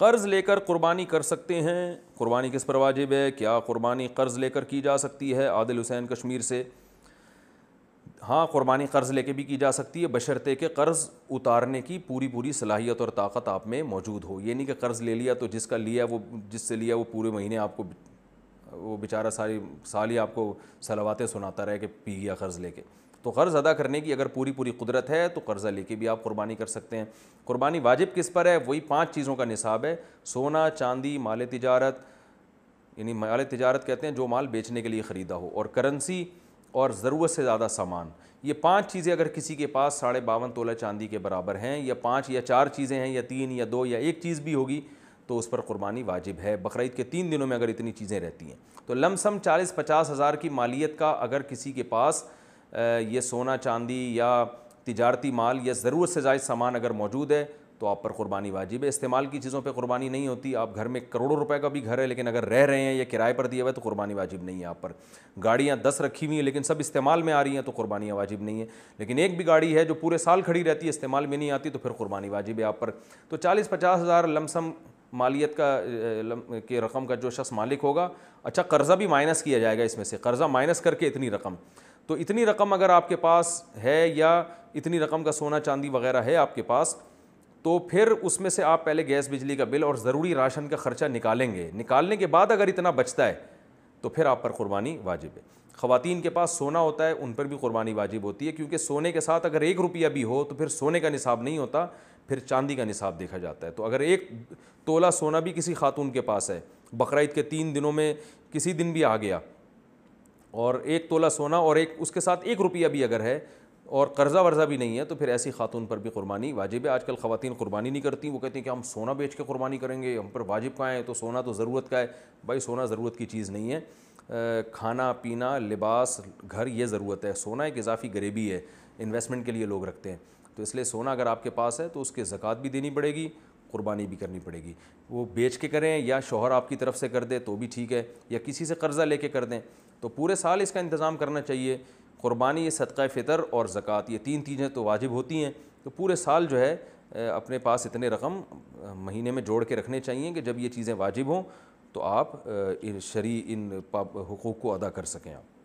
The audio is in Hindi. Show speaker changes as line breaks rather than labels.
कर्ज़ लेकर कुर्बानी कर सकते हैं कुर्बानी किस पर वाजिब है क्या कुर्बानी कर्ज़ लेकर की जा सकती है आदिल हुसैन कश्मीर से हाँ कुर्बानी कर्ज़ लेके भी की जा सकती है बशर्ते के कर्ज़ उतारने की पूरी पूरी सलाहियत और ताकत आप में मौजूद हो ये नहीं कि कर्ज़ ले लिया तो जिसका लिया वो जिससे लिया वो पूरे महीने आपको वो बेचारा सारी साल ही आपको सलावातें सुनाता रहे कि पी गया कर्ज़ लेके तो कर्ज़ अदा करने की अगर पूरी पूरी कुदरत है तो कर्ज़ा लेके भी आप कुर्बानी कर सकते हैं कुर्बानी वाजिब किस पर है वही पाँच चीज़ों का निसाब है सोना चांदी माल तजारत यानी माल तजारत कहते हैं जो माल बेचने के लिए ख़रीदा हो और करेंसी और ज़रूरत से ज़्यादा सामान ये पाँच चीज़ें अगर किसी के पास साढ़े बावन तोला चांदी के बराबर हैं या पाँच या चार चीज़ें हैं या तीन या दो या एक चीज़ भी होगी तो उस पर कुर्बानी वाजिब है बकर के तीन दिनों में अगर इतनी चीज़ें रहती हैं तो लमसम चालीस पचास हज़ार की मालियत का अगर किसी के पास ये सोना चांदी या तजारती माल या ज़रूरत से जायज़ सामान अगर मौजूद है तो आप पर कुर्बानी वाजिब है इस्तेमाल की चीज़ों पे कुर्बानी नहीं होती आप घर में करोड़ों रुपए का भी घर है लेकिन अगर रह रहे हैं या किराए पर दिया हुआ है तो कुर्बानी वाजिब नहीं है आप पर गाड़ियाँ दस रखी हुई हैं लेकिन सब इस्तेमाल में आ रही हैं तो कुर्बानियाँ वाजिब नहीं है लेकिन एक भी गाड़ी है जो पूरे साल खड़ी रहती है इस्तेमाल में नहीं आती तो फिर कुर्बानी वाजिब है आप पर तो चालीस पचास हज़ार लमसम मालियत का के रकम का जो शख्स मालिक होगा अच्छा कर्ज़ा भी माइनस किया जाएगा इसमें से कर्ज़ा माइनस करके इतनी रकम तो इतनी रकम अगर आपके पास है या इतनी रकम का सोना चांदी वगैरह है आपके पास तो फिर उसमें से आप पहले गैस बिजली का बिल और ज़रूरी राशन का ख़र्चा निकालेंगे निकालने के बाद अगर इतना बचता है तो फिर आप पर कुर्बानी वाजिब है ख़वातीन के पास सोना होता है उन पर भी कुर्बानी वाजिब होती है क्योंकि सोने के साथ अगर एक रुपया भी हो तो फिर सोने का निसाब नहीं होता फिर चांदी का निसाब देखा जाता है तो अगर एक तोला सोना भी किसी खातून के पास है बकर के तीन दिनों में किसी दिन भी आ गया और एक तोला सोना और एक उसके साथ एक रुपया भी अगर है और कर्ज़ा वर्जा भी नहीं है तो फिर ऐसी खातून पर भी कुर्बानी वाजिब है आजकल ख़वान कुर्बानी नहीं करती वो कहती हैं कि हम सोना बेच के कुर्बानी करेंगे हम पर वाजिब का है तो सोना तो ज़रूरत का है भाई सोना ज़रूरत की चीज़ नहीं है खाना पीना लिबास घर ये ज़रूरत है सोना एक इजाफी गरीबी है इन्वेस्टमेंट के लिए लोग रखते हैं तो इसलिए सोना अगर आपके पास है तो उसके ज़क़़त भी देनी पड़ेगी कुर्बानी भी करनी पड़ेगी वो बेच के करें या शोहर आपकी तरफ से कर दे तो भी ठीक है या किसी से कर्ज़ा ले कर दें तो पूरे साल इसका इंतज़ाम करना चाहिए कुर्बानी ये सदका फ़ितर और ज़क़़त ये तीन चीज़ें तो वाजिब होती हैं तो पूरे साल जो है अपने पास इतने रकम महीने में जोड़ के रखने चाहिए कि जब ये चीज़ें वाजिब हों तो आप शरी इन हकूक़ को अदा कर सकें आप